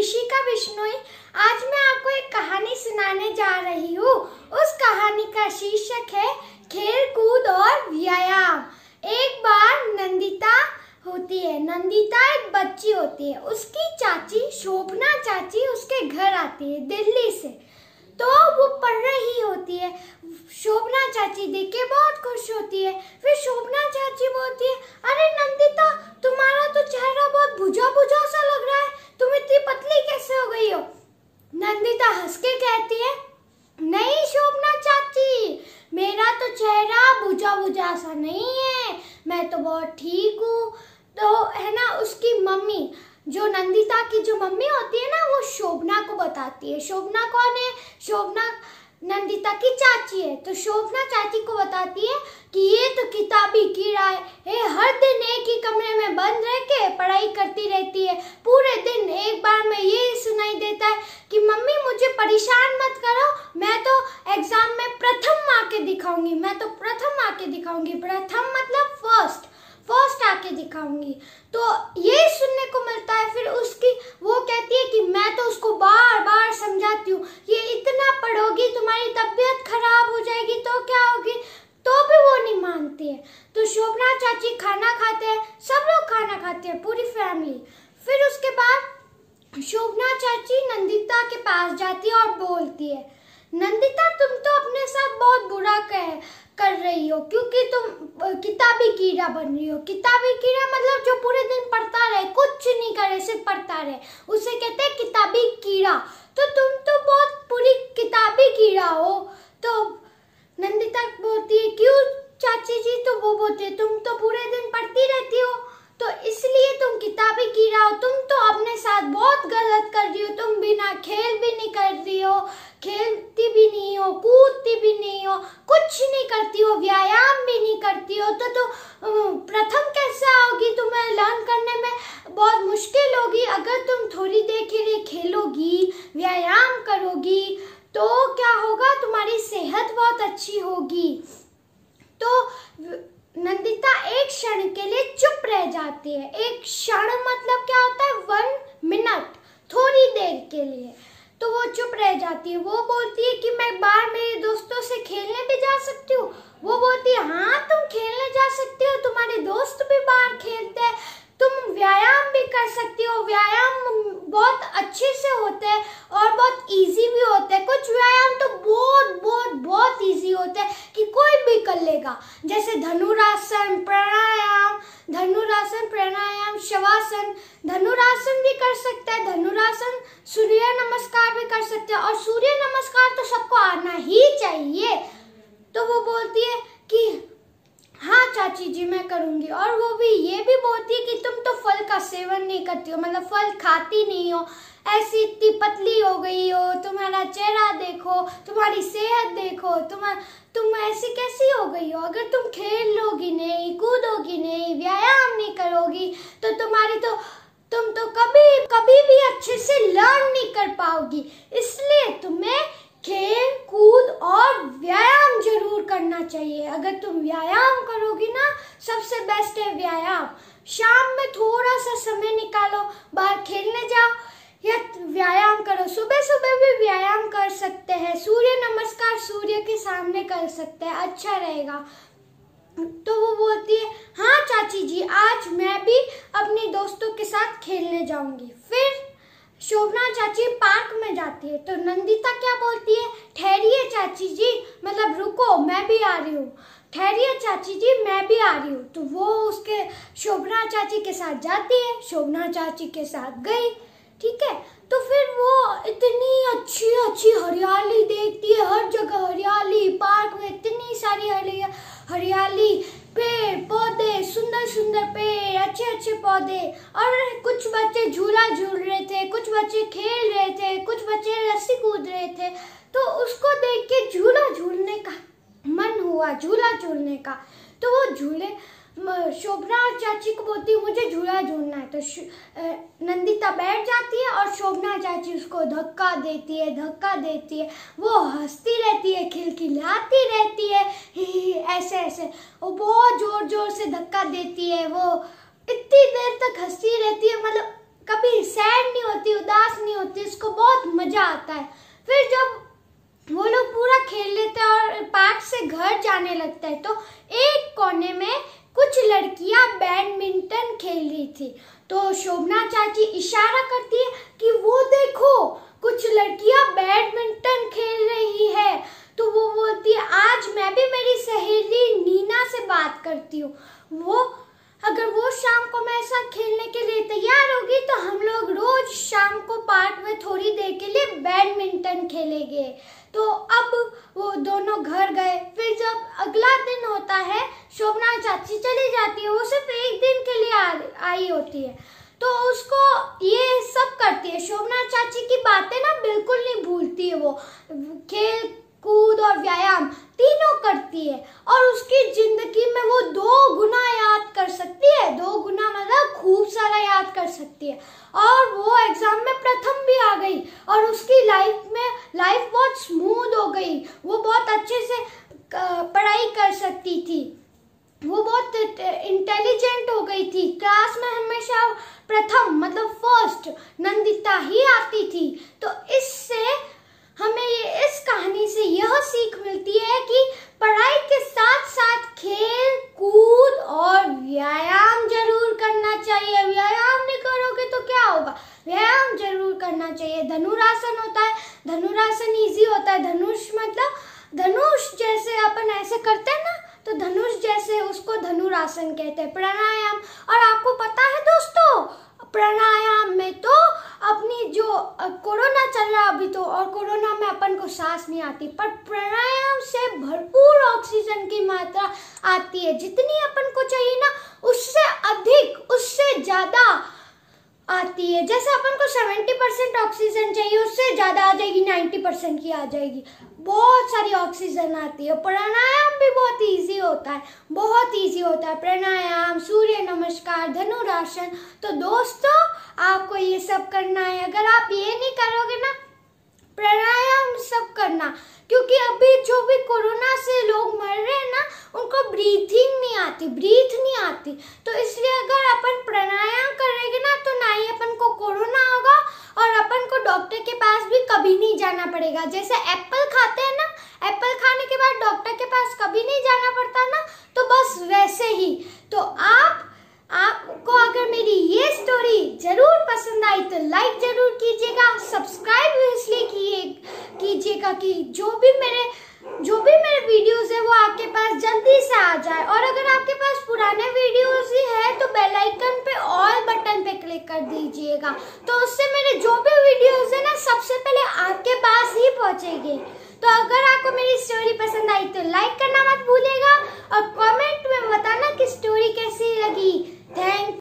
ऋषिका बिश्नोई आज मैं आपको एक कहानी सुनाने जा रही हूँ उस कहानी का शीर्षक है खेल कूद और व्यायाम एक बार नंदिता होती है नंदिता एक बच्ची होती है उसकी चाची शोभना चाची उसके घर आती है दिल्ली से तो वो पढ़ रही होती है शोभना चाची देख के बहुत खुश होती है फिर शोभना चाची बोलती है अरे नंदिता तुम्हारा तो चेहरा बहुत बुझा बुझा सा लग रहा है बताती है शोभना कौन है शोभना नंदिता की चाची है तो शोभना चाची को बताती है कि ये तो किताबी कीड़ा है ये हर दिन एक ही कमरे में बंद रह के पढ़ाई करती रहती है पूरे दिन एक बार में ये सुनाई देता है कि मम्मी मुझे परेशान मत करो मैं तो एग्जाम में प्रथम आके दिखाऊंगी मैं तो प्रथम आके दिखाऊंगी प्रथम मतलब फर्स्ट फर्स्ट आके दिखाऊंगी तो ये सुनने को मिलता है फिर उसकी वो कहती है कि मैं नंदिता के पास जाती है और बोलती है नंदिता तुम तो अपने साथ बहुत बुरा कह कर रही हो क्योंकि तुम किताबी कीड़ा बन रही हो किताबी कीड़ा मतलब जो पूरे दिन पढ़ता रहे कुछ नहीं करे सिर्फ पढ़ता रहे उसे कहते हैं किताबी कीड़ा तो तुम तो बहुत पूरी किताबी कीड़ा हो तो नंदिता बोलती है क्यों चाची जी तो वो बोलते तुम तो पूरे दिन पढ़ती रहती हो तो इसलिए तुम किताबें गिरा हो तुम तो अपने साथ बहुत गलत कर रही हो तुम बिना खेल भी नहीं कर रही हो खेलती भी नहीं हो कूदती भी नहीं हो कुछ नहीं करती हो व्यायाम भी नहीं करती हो तो तुम प्रथम कैसे आओगी तुम्हें लर्न करने में बहुत मुश्किल होगी अगर तुम थोड़ी देर के लिए खेलोगी व्यायाम करोगी तो क्या होगा तुम्हारी सेहत बहुत अच्छी होगी तो नंदिता एक क्षण के लिए चुप रह जाती है एक क्षण मतलब क्या होता है वन मिनट थोड़ी देर के लिए तो वो चुप रह जाती है वो बोलती है कि मैं बाहर मेरे दोस्तों से खेलने भी जा सकती हूँ वो बोलती है हाँ तुम खेलने जा सकते हो तुम्हारे दोस्त भी बाहर खेलते हैं तुम व्यायाम भी कर सकती हो व्यायाम बहुत अच्छे से होते हैं और बहुत ईजी भी होते धनुरासन धनुरासन भी कर सकते हैं धनुरासन सूर्य नमस्कार भी कर सकते हैं और सूर्य नमस्कार तो सबको आना ही चाहिए तो वो बोलती है कि हाँ चाची जी मैं करूँगी और वो भी ये भी बोलती है कि तुम तो फल का सेवन नहीं करती हो मतलब फल खाती नहीं हो ऐसी इतनी पतली हो गई हो तुम्हारा चेहरा देखो तुम्हारी सेहत देखो तुम तुम ऐसी कैसी हो गई हो अगर तुम खेल लोगी नहीं कूदोगी नहीं व्यायाम नहीं करोगी तो तुम्हारी तो तुम तो कभी कभी भी अच्छे से लर्न नहीं कर पाओगी इसलिए तुम्हें खेल कूद और व्यायाम जरूर करना चाहिए अगर तुम व्यायाम करोगी ना सबसे बेस्ट है व्यायाम शाम में थोड़ा सा समय निकालो बाहर खेलने जाओ या व्यायाम करो सुबह सुबह भी व्यायाम कर सकते हैं सूर्य नमस्कार सूर्य के सामने कर सकते हैं अच्छा रहेगा तो वो बोलती है हाँ चाची जी आज मैं भी अपने दोस्तों के साथ खेलने जाऊंगी फिर शोभना चाची पार्क में जाती है तो नंदिता क्या बोलती है ठहरिए चाची जी मतलब रुको मैं भी आ रही हूँ ठहरिए चाची जी मैं भी आ रही हूँ तो वो उसके शोभना चाची के साथ जाती है शोभना चाची के साथ गई ठीक है तो फिर वो इतनी अच्छी अच्छी हरियाली देखती है हर जगह हरियाली पार्क में इतनी सारी हरियाली पेड़ पौधे सुंदर सुंदर पेड़ अच्छे अच्छे पौधे और कुछ बच्चे झूला झूल रहे थे कुछ बच्चे खेल रहे थे कुछ बच्चे रस्सी कूद रहे थे तो उसको देख के झूला झूलने का मन हुआ झूला झूलने का तो वो झूले शोभना और चाची को बोलती है मुझे झूला झूलना है तो नंदिता बैठ जाती है और शोभना चाची उसको धक्का देती है धक्का देती है वो हंसती रहती है खिलखिलाती रहती है ही, ही, ऐसे ऐसे वो बहुत जोर जोर से धक्का देती है वो इतनी देर तक हंसती रहती है मतलब कभी सैड नहीं होती उदास नहीं होती उसको बहुत मज़ा आता है फिर जब वो लोग पूरा खेल लेते हैं और पार्क से घर जाने लगता है तो एक कोने में कुछ लड़कियां बैडमिंटन खेल रही थी तो शोभना चाची इशारा करती है कि वो देखो कुछ लड़कियां बैडमिंटन खेल रही है तो वो बोलती है आज मैं भी मेरी सहेली नीना से बात करती हूँ वो अगर वो शाम को मैं ऐसा खेलने के लिए तैयार होगी तो हम लोग रोज शाम को पार्क में थोड़ी देर के लिए बैडमिंटन खेलेंगे तो अब वो दोनों घर गए फिर जब अगला दिन शोभना चाची चली जाती है वो सिर्फ एक दिन के लिए आई होती है तो उसको ये सब करती है शोभना चाची की बातें ना बिल्कुल नहीं भूलती है वो खेल कूद और व्यायाम तीनों करती है और उसकी जिंदगी में वो दो गुना याद कर सकती है दो गुना मतलब खूब सारा याद कर सकती है और वो एग्जाम में प्रथम भी आ गई और उसकी लाइफ में लाइफ बहुत स्मूथ हो गई वो बहुत अच्छे से पढ़ाई कर सकती थी इंटेलिजेंट हो गई थी क्लास में हमेशा प्रथम मतलब फर्स्ट नंदिता ही आती थी तो इससे हमें ये इस कहानी से यह सीख मिलती है कि पढ़ाई के साथ साथ खेल कूद और व्यायाम जरूर करना चाहिए व्यायाम नहीं करोगे तो क्या होगा व्यायाम जरूर करना चाहिए धनुरासन होता है धनुरासन इजी होता है धनुष मतलब धनुष जैसे अपन ऐसे करते हैं ना तो धनुष जैसे उसको धनुरासन कहते हैं प्राणायाम और आपको पता है दोस्तों प्राणायाम में तो अपनी जो कोरोना चल रहा अभी तो और कोरोना में अपन को सांस नहीं आती पर प्राणायाम से भरपूर ऑक्सीजन की मात्रा आती है जितनी अपन को चाहिए है जैसे अपन को 70 परसेंट ऑक्सीजन चाहिए उससे ज़्यादा आ जाएगी 90 परसेंट की आ जाएगी बहुत सारी ऑक्सीजन आती है प्राणायाम भी बहुत इजी होता है बहुत इजी होता है प्राणायाम सूर्य नमस्कार धनुराशन तो दोस्तों आपको ये सब करना है अगर आप ये नहीं करोगे ना प्राणायाम सब करना क्योंकि अभी जो भी कोरोना से लोग मर रहे हैं ना उनको ब्रीथिंग नहीं आती ब्रीथ नहीं आती तो इसलिए अगर अपन प्राणायाम कभी नहीं जाना पड़ेगा जैसे एप्पल खाते हैं ना एप्पल खाने के बाद डॉक्टर के पास कभी नहीं जाना पड़ता ना तो बस वैसे ही तो आप आपको अगर मेरी ये स्टोरी जरूर पसंद आई तो लाइक जरूर कीजिएगा सब्सक्राइब इसलिए कीजिएगा कि जो भी मेरे जो भी मेरे वीडियोस है वो आपके पास जल्दी से आ जाए और अगर आपके पास पुराने वीडियोस ही है तो बेल आइकन क्लिक कर दीजिएगा तो उससे मेरे जो भी वीडियोस है ना सबसे पहले आपके पास ही पहुंचेंगे तो अगर आपको मेरी स्टोरी पसंद आई तो लाइक करना मत भूलिएगा और कमेंट में बताना कि स्टोरी कैसी लगी थैंक